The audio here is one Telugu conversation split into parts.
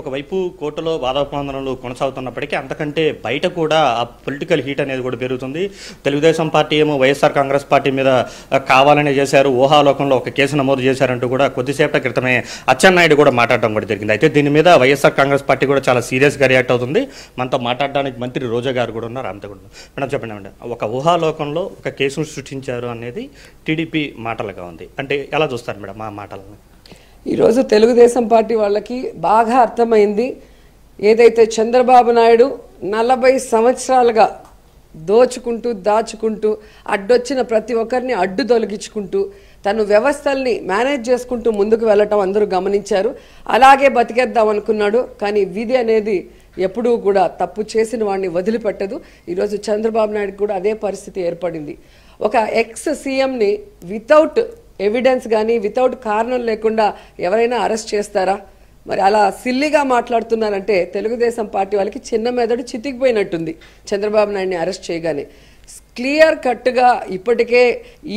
ఒకవైపు కోర్టులో వాదాపందనలు కొనసాగుతున్నప్పటికీ అంతకంటే బయట కూడా ఆ పొలిటికల్ హీట్ అనేది కూడా పెరుగుతుంది తెలుగుదేశం పార్టీ ఏమో వైఎస్ఆర్ కాంగ్రెస్ పార్టీ మీద కావాలనే చేశారు ఊహాలోకంలో ఒక కేసు నమోదు చేశారంటూ కూడా కొద్దిసేపటి క్రితమే అచ్చెన్నాయుడు కూడా మాట్లాడడం కూడా జరిగింది అయితే దీని మీద వైఎస్ఆర్ కాంగ్రెస్ పార్టీ కూడా చాలా సీరియస్గా రియాక్ట్ అవుతుంది మనతో మాట్లాడడానికి మంత్రి రోజా గారు కూడా ఉన్నారు అంత కూడా మేడం చెప్పండి మేడం ఒక ఊహాలోకంలో ఒక కేసును సృష్టించారు అనేది టీడీపీ మాటలుగా ఉంది అంటే ఎలా చూస్తారు మేడం మా మాటలను ఈరోజు తెలుగుదేశం పార్టీ వాళ్ళకి బాగా అర్థమైంది ఏదైతే చంద్రబాబు నాయుడు నలభై సంవత్సరాలుగా దోచుకుంటూ దాచుకుంటూ అడ్డొచ్చిన ప్రతి ఒక్కరిని అడ్డు తొలగించుకుంటూ తను వ్యవస్థల్ని మేనేజ్ చేసుకుంటూ ముందుకు వెళ్ళటం అందరూ గమనించారు అలాగే బతికేద్దాం అనుకున్నాడు కానీ విధి అనేది ఎప్పుడూ కూడా తప్పు చేసిన వాడిని వదిలిపెట్టదు ఈరోజు చంద్రబాబు నాయుడు కూడా అదే పరిస్థితి ఏర్పడింది ఒక ఎక్స్ సీఎంని వితౌట్ ఎవిడెన్స్ కానీ వితౌట్ కారణం లేకుండా ఎవరైనా అరెస్ట్ చేస్తారా మరి అలా సిల్లిగా మాట్లాడుతున్నారంటే తెలుగుదేశం పార్టీ వాళ్ళకి చిన్న మెదడు చితికిపోయినట్టుంది చంద్రబాబు నాయుడిని అరెస్ట్ చేయగానే క్లియర్ కట్గా ఇప్పటికే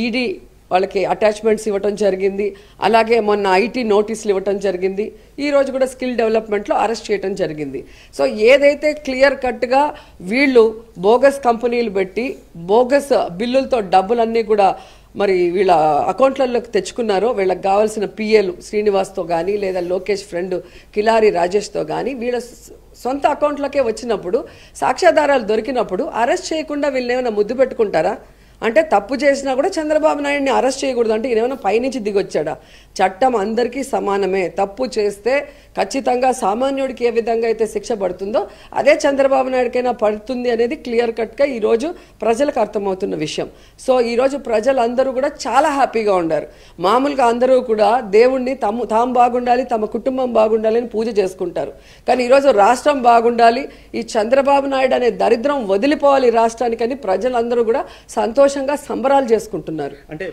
ఈడీ e వాళ్ళకి అటాచ్మెంట్స్ ఇవ్వటం జరిగింది అలాగే మొన్న ఐటీ నోటీసులు ఇవ్వటం జరిగింది ఈరోజు కూడా స్కిల్ డెవలప్మెంట్లో అరెస్ట్ చేయటం జరిగింది సో ఏదైతే క్లియర్ కట్గా వీళ్ళు బోగస్ కంపెనీలు పెట్టి బోగస్ బిల్లులతో డబ్బులన్నీ కూడా మరి వీళ్ళ అకౌంట్లలోకి తెచ్చుకున్నారో వీళ్ళకి కావాల్సిన పిఎల్ శ్రీనివాస్తో కానీ లేదా లోకేష్ ఫ్రెండ్ కిలారి రాజేష్తో కానీ వీళ్ళ సొంత అకౌంట్లకే వచ్చినప్పుడు సాక్ష్యాధారాలు దొరికినప్పుడు అరెస్ట్ చేయకుండా ఏమైనా ముద్దు పెట్టుకుంటారా అంటే తప్పు చేసినా కూడా చంద్రబాబు నాయుడిని అరెస్ట్ చేయకూడదు అంటే ఈయనేమైనా పైనుంచి దిగొచ్చాడా చట్టం అందరికీ సమానమే తప్పు చేస్తే ఖచ్చితంగా సామాన్యుడికి ఏ విధంగా అయితే శిక్ష పడుతుందో అదే చంద్రబాబు నాయుడికైనా పడుతుంది అనేది క్లియర్ కట్గా ఈరోజు ప్రజలకు అర్థమవుతున్న విషయం సో ఈరోజు ప్రజలందరూ కూడా చాలా హ్యాపీగా ఉండరు మామూలుగా అందరూ కూడా దేవుణ్ణి తమ తాము బాగుండాలి తమ కుటుంబం బాగుండాలి అని పూజ చేసుకుంటారు కానీ ఈరోజు రాష్ట్రం బాగుండాలి ఈ చంద్రబాబు నాయుడు అనే దరిద్రం వదిలిపోవాలి రాష్ట్రానికని ప్రజలందరూ కూడా సంతోష సంతోషంగా సంబరాలు చేసుకుంటున్నారు అంటే